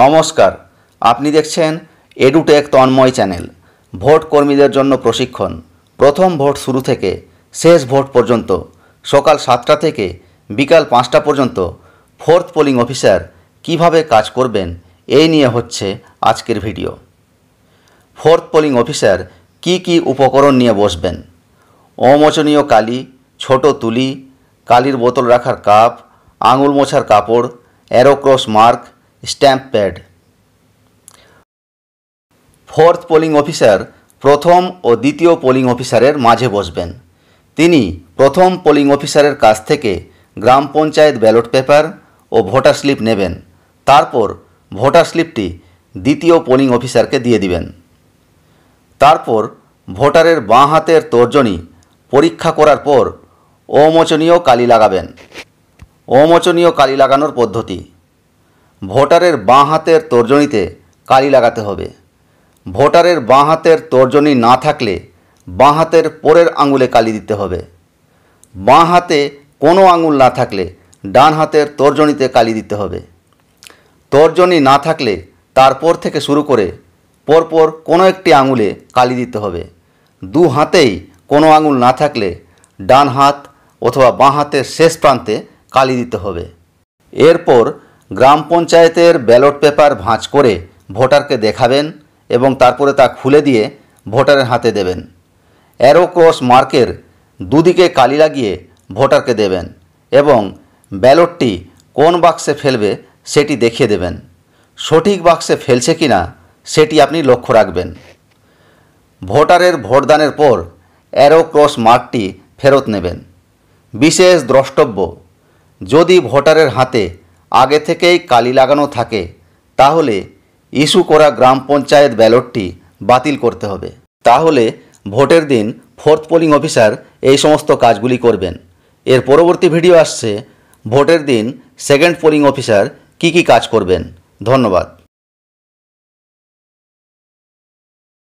নমস্কার আপনি দেখছেন এডুটেক তন্ময় চ্যানেল ভোট কর্মীদের জন্য প্রশিক্ষণ প্রথম ভোট শুরু থেকে শেষ ভোট পর্যন্ত সকাল সাতটা থেকে বিকাল পাঁচটা পর্যন্ত ফোর্থ পোলিং অফিসার কিভাবে কাজ করবেন এই নিয়ে হচ্ছে আজকের ভিডিও ফোর্থ পোলিং অফিসার কি কি উপকরণ নিয়ে বসবেন অমোচনীয় কালি ছোট তুলি কালির বোতল রাখার কাপ আঙুল মোছার কাপড় arrow cross mark stamp pad fourth polling officer প্রথম ও দ্বিতীয় পোলিং অফিসারের মাঝে বসবেন তিনি প্রথম পোলিং অফিসারের কাছ থেকে গ্রাম পঞ্চায়েত ব্যালট পেপার ও ভোটার স্লিপ নেবেন তারপর ভোটার স্লিপটি দ্বিতীয় পোলিং অফিসারকে দিয়ে দিবেন তারপর ভোটারের বাঁ হাতের তর্জনী পরীক্ষা করার পর অমোচনীয় কালি লাগাবেন অমোচনীয় কালি লাগানোর পদ্ধতি ভোটারের বাঁ হাতের তর্জনীতে কালি লাগাতে হবে ভোটারের বাঁ হাতের তর্জনী না থাকলে বাঁ হাতের পরের আঙুলে কালি দিতে হবে বাঁ হাতে কোনো আঙুল না থাকলে ডান হাতের তর্জনীতে কালি দিতে হবে তর্জনী না থাকলে তারপর থেকে শুরু করে পরপর কোনো একটি আঙুলে কালি দিতে হবে দু হাতেই কোনো আঙুল না থাকলে ডান হাত অথবা বাঁ হাতের শেষ প্রান্তে কালি দিতে হবে এরপর গ্রাম পঞ্চায়েতের ব্যালট পেপার ভাঁজ করে ভোটারকে দেখাবেন এবং তারপরে তা খুলে দিয়ে ভোটারের হাতে দেবেন অ্যারো ক্রস মার্কের দুদিকে কালি লাগিয়ে ভোটারকে দেবেন এবং ব্যালটটি কোন বাক্সে ফেলবে সেটি দেখিয়ে দেবেন সঠিক বাক্সে ফেলছে কি না সেটি আপনি লক্ষ্য রাখবেন ভোটারের ভোটদানের পর অ্যারো ক্রস মার্কটি ফেরত নেবেন বিশেষ দ্রষ্টব্য যদি ভোটারের হাতে আগে থেকেই কালি লাগানো থাকে তাহলে ইস্যু করা গ্রাম পঞ্চায়েত ব্যালটটি বাতিল করতে হবে তাহলে ভোটের দিন ফোর্থ পোলিং অফিসার এই সমস্ত কাজগুলি করবেন এর পরবর্তী ভিডিও আসছে ভোটের দিন সেকেন্ড পোলিং অফিসার কি কি কাজ করবেন ধন্যবাদ